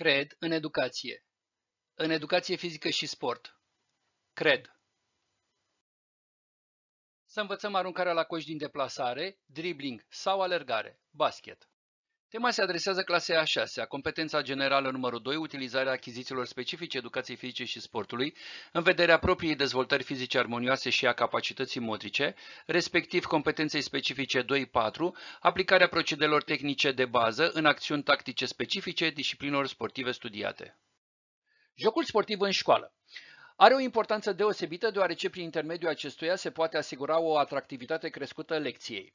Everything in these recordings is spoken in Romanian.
Cred în educație. În educație fizică și sport. Cred. Să învățăm aruncarea la coș din deplasare, dribling sau alergare. Basket. Tema se adresează clasei A6 a competența generală numărul 2, utilizarea achizițiilor specifice educației fizice și sportului, în vederea propriei dezvoltări fizice armonioase și a capacității motrice, respectiv competenței specifice 2-4, aplicarea procedelor tehnice de bază în acțiuni tactice specifice disciplinelor sportive studiate. Jocul sportiv în școală. Are o importanță deosebită deoarece prin intermediul acestuia se poate asigura o atractivitate crescută lecției.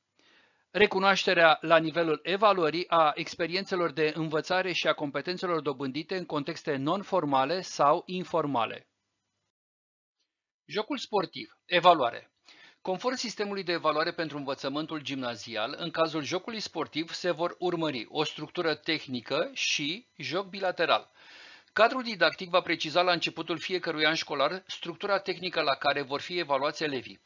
Recunoașterea la nivelul evaluării a experiențelor de învățare și a competențelor dobândite în contexte non-formale sau informale. Jocul sportiv. Evaluare. Conform sistemului de evaluare pentru învățământul gimnazial, în cazul jocului sportiv se vor urmări o structură tehnică și joc bilateral. Cadrul didactic va preciza la începutul fiecărui an școlar structura tehnică la care vor fi evaluați elevii.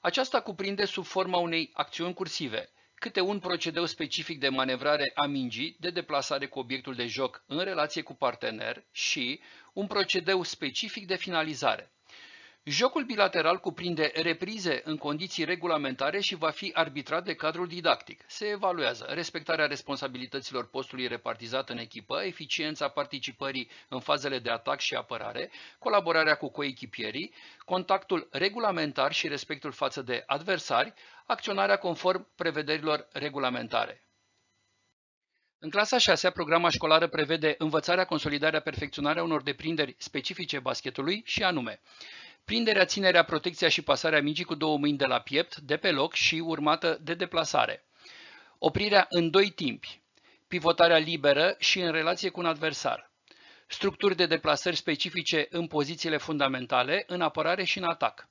Aceasta cuprinde sub forma unei acțiuni cursive câte un procedeu specific de manevrare a mingii, de deplasare cu obiectul de joc în relație cu partener și un procedeu specific de finalizare. Jocul bilateral cuprinde reprize în condiții regulamentare și va fi arbitrat de cadrul didactic. Se evaluează respectarea responsabilităților postului repartizat în echipă, eficiența participării în fazele de atac și apărare, colaborarea cu coechipierii, contactul regulamentar și respectul față de adversari, acționarea conform prevederilor regulamentare. În clasa 6 programa școlară prevede învățarea, consolidarea, perfecționarea unor deprinderi specifice basketului și anume Prinderea, ținerea, protecția și pasarea mingii cu două mâini de la piept, de pe loc și urmată de deplasare. Oprirea în doi timpi. Pivotarea liberă și în relație cu un adversar. Structuri de deplasări specifice în pozițiile fundamentale, în apărare și în atac.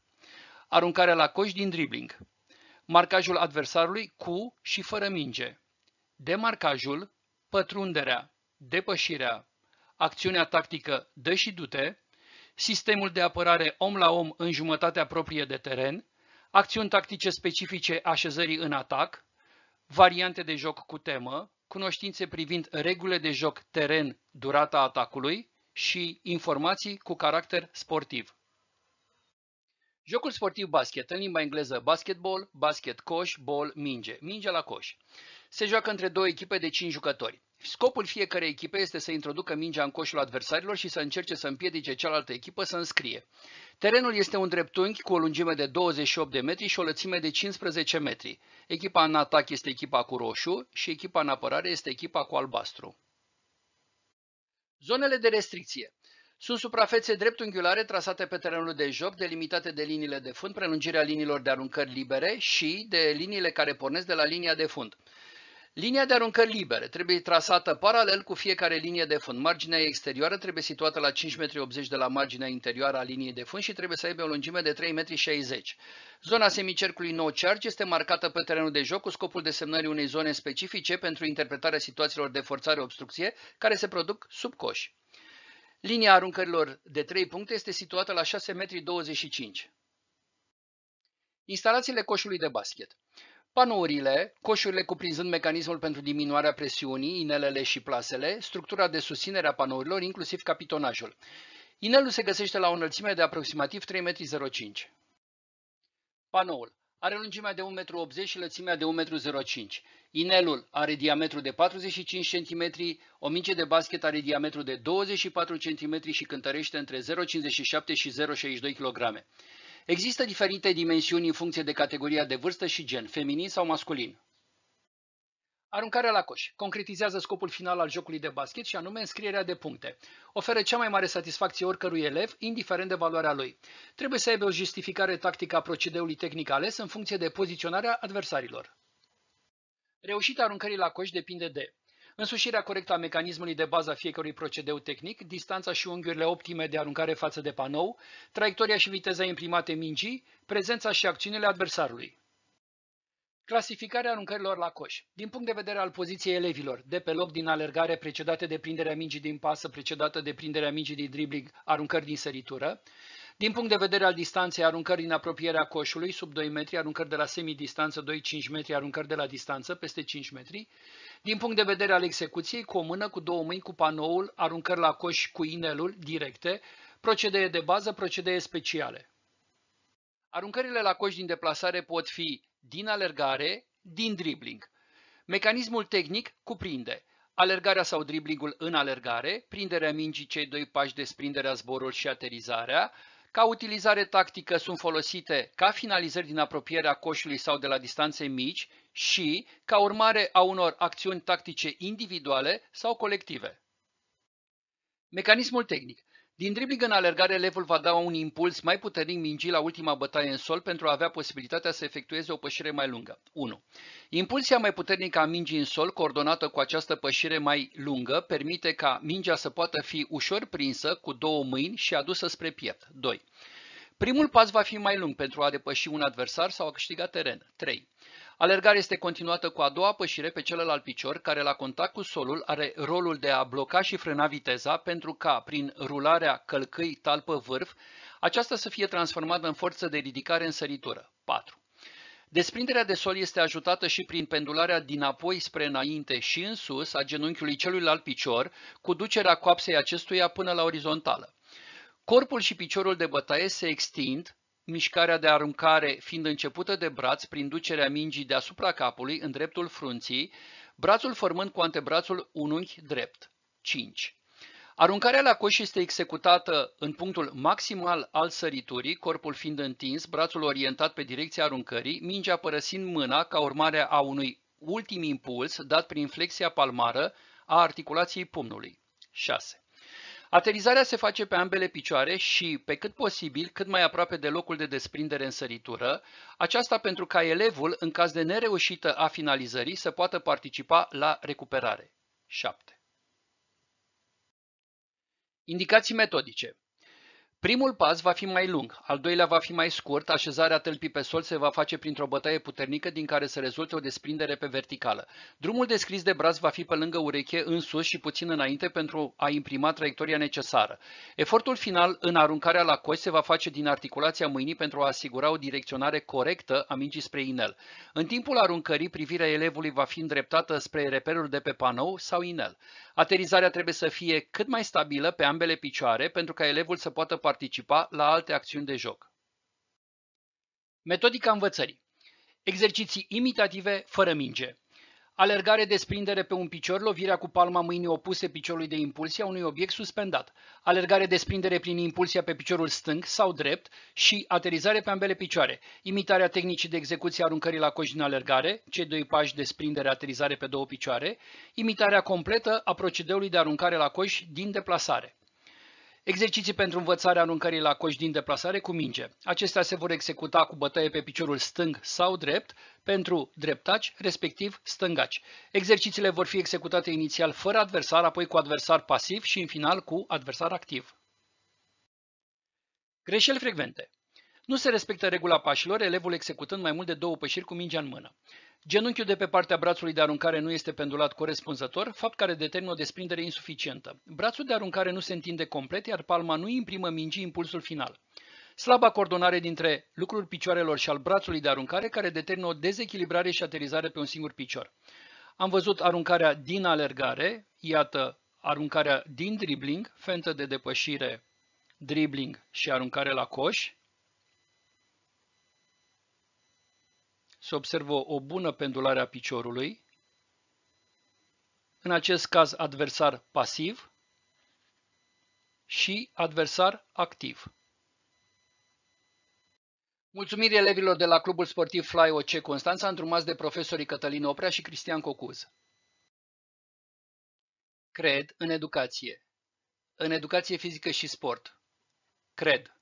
Aruncarea la coș din dribling. Marcajul adversarului cu și fără minge. Demarcajul, pătrunderea, depășirea, acțiunea tactică dă și dute, sistemul de apărare om la om în jumătatea proprie de teren, acțiuni tactice specifice așezării în atac, variante de joc cu temă, cunoștințe privind regulile de joc teren, durata atacului și informații cu caracter sportiv. Jocul sportiv basket, în limba engleză basketball, basket coș, ball, minge, minge la coș. Se joacă între două echipe de 5 jucători. Scopul fiecarei echipe este să introducă mingea în coșul adversarilor și să încerce să împiedice cealaltă echipă să înscrie. Terenul este un dreptunghi cu o lungime de 28 de metri și o lățime de 15 metri. Echipa în atac este echipa cu roșu și echipa în apărare este echipa cu albastru. Zonele de restricție sunt suprafețe dreptunghiulare trasate pe terenul de joc, delimitate de liniile de fund, prelungirea liniilor de aruncări libere și de liniile care pornesc de la linia de fund. Linia de aruncări libere trebuie trasată paralel cu fiecare linie de fund. Marginea exterioară trebuie situată la 5,80 m de la marginea interioară a liniei de fund și trebuie să aibă o lungime de 3,60 m. Zona semicercului no charge este marcată pe terenul de joc cu scopul desemnării unei zone specifice pentru interpretarea situațiilor de forțare-obstrucție care se produc sub coș. Linia aruncărilor de 3 puncte este situată la 6,25 m. Instalațiile coșului de basket panourile, coșurile cuprinzând mecanismul pentru diminuarea presiunii, inelele și plasele, structura de susținere a panourilor, inclusiv capitonajul. Inelul se găsește la o înălțime de aproximativ 3,05 m. Panoul are lungimea de 1,80 m și lățimea de 1,05 m. Inelul are diametru de 45 cm, o minge de basket are diametru de 24 cm și cântărește între 0,57 și 0,62 kg. Există diferite dimensiuni în funcție de categoria de vârstă și gen, feminin sau masculin. Aruncarea la coș concretizează scopul final al jocului de basket și anume înscrierea de puncte. Oferă cea mai mare satisfacție oricărui elev, indiferent de valoarea lui. Trebuie să aibă o justificare tactică a procedeului tehnic ales în funcție de poziționarea adversarilor. Reușita aruncării la coș depinde de însușirea corectă a mecanismului de bază a fiecărui procedeu tehnic, distanța și unghiurile optime de aruncare față de panou, traiectoria și viteza imprimate mingii, prezența și acțiunile adversarului. Clasificarea aruncărilor la coș. Din punct de vedere al poziției elevilor, de pe loc din alergare precedate de prinderea mingii din pasă, precedată de prinderea mingii din dribling, aruncări din săritură, din punct de vedere al distanței, aruncări din apropierea coșului, sub 2 metri, aruncări de la semidistanță, 2-5 metri, aruncări de la distanță, peste 5 metri. Din punct de vedere al execuției, cu o mână, cu două mâini, cu panoul, aruncări la coș cu inelul, directe, procedee de bază, procedee speciale. Aruncările la coș din deplasare pot fi din alergare, din dribling. Mecanismul tehnic cuprinde alergarea sau driblingul în alergare, prinderea mingii cei doi pași desprinderea zborul și aterizarea, ca utilizare tactică sunt folosite ca finalizări din apropierea coșului sau de la distanțe mici și ca urmare a unor acțiuni tactice individuale sau colective. Mecanismul tehnic din dribling în alergare, Levul va da un impuls mai puternic mingii la ultima bătaie în sol pentru a avea posibilitatea să efectueze o pășire mai lungă. 1. Impulsia mai puternică a mingii în sol, coordonată cu această pășire mai lungă, permite ca mingea să poată fi ușor prinsă cu două mâini și adusă spre piept. 2. Primul pas va fi mai lung pentru a depăși un adversar sau a câștiga teren. 3. Alergarea este continuată cu a doua pășire pe celălalt picior, care la contact cu solul are rolul de a bloca și frâna viteza pentru ca, prin rularea călcâi talpă-vârf, aceasta să fie transformată în forță de ridicare în săritură. 4. Desprinderea de sol este ajutată și prin pendularea dinapoi spre înainte și în sus a genunchiului celuilalt picior, cu ducerea coapsei acestuia până la orizontală. Corpul și piciorul de bătaie se extind mișcarea de aruncare fiind începută de braț prin ducerea mingii deasupra capului în dreptul frunții, brațul formând cu antebrațul un drept. 5. Aruncarea la coș este executată în punctul maximal al săriturii, corpul fiind întins, brațul orientat pe direcția aruncării, mingea părăsind mâna ca urmare a unui ultim impuls dat prin flexia palmară a articulației pumnului. 6. Aterizarea se face pe ambele picioare și, pe cât posibil, cât mai aproape de locul de desprindere în săritură, aceasta pentru ca elevul, în caz de nereușită a finalizării, să poată participa la recuperare. 7. Indicații metodice Primul pas va fi mai lung, al doilea va fi mai scurt, așezarea tălpii pe sol se va face printr-o bătaie puternică din care să rezulte o desprindere pe verticală. Drumul descris de braț va fi pe lângă ureche, în sus și puțin înainte pentru a imprima traiectoria necesară. Efortul final în aruncarea la coș se va face din articulația mâinii pentru a asigura o direcționare corectă a mingii spre inel. În timpul aruncării, privirea elevului va fi îndreptată spre reperul de pe panou sau inel. Aterizarea trebuie să fie cât mai stabilă pe ambele picioare pentru ca elevul să poată participa la alte acțiuni de joc. Metodica învățării. Exerciții imitative fără minge. Alergare, desprindere pe un picior, lovirea cu palma mâinii opuse piciorului de impulsie a unui obiect suspendat. Alergare, desprindere prin impulsia pe piciorul stâng sau drept și aterizare pe ambele picioare. Imitarea tehnicii de execuție a aruncării la coș din alergare, cei doi pași, desprindere, aterizare pe două picioare. Imitarea completă a procedeului de aruncare la coș din deplasare. Exerciții pentru învățarea aruncării la coș din deplasare cu minge. Acestea se vor executa cu bătaie pe piciorul stâng sau drept pentru dreptaci, respectiv stângaci. Exercițiile vor fi executate inițial fără adversar, apoi cu adversar pasiv și în final cu adversar activ. Greșeli frecvente nu se respectă regula pașilor, elevul executând mai mult de două pășiri cu mingea în mână. Genunchiul de pe partea brațului de aruncare nu este pendulat corespunzător, fapt care determină o desprindere insuficientă. Brațul de aruncare nu se întinde complet, iar palma nu imprimă mingii impulsul final. Slaba coordonare dintre lucrul picioarelor și al brațului de aruncare care determină o dezechilibrare și aterizare pe un singur picior. Am văzut aruncarea din alergare, iată aruncarea din dribling, fentă de depășire, dribling și aruncare la coș, se observă o bună pendulare a piciorului, în acest caz adversar pasiv și adversar activ. Mulțumiri elevilor de la Clubul Sportiv Fly OC Constanța, îndrumați de profesorii Cătălin Oprea și Cristian Cocuz. Cred în educație. În educație fizică și sport. Cred.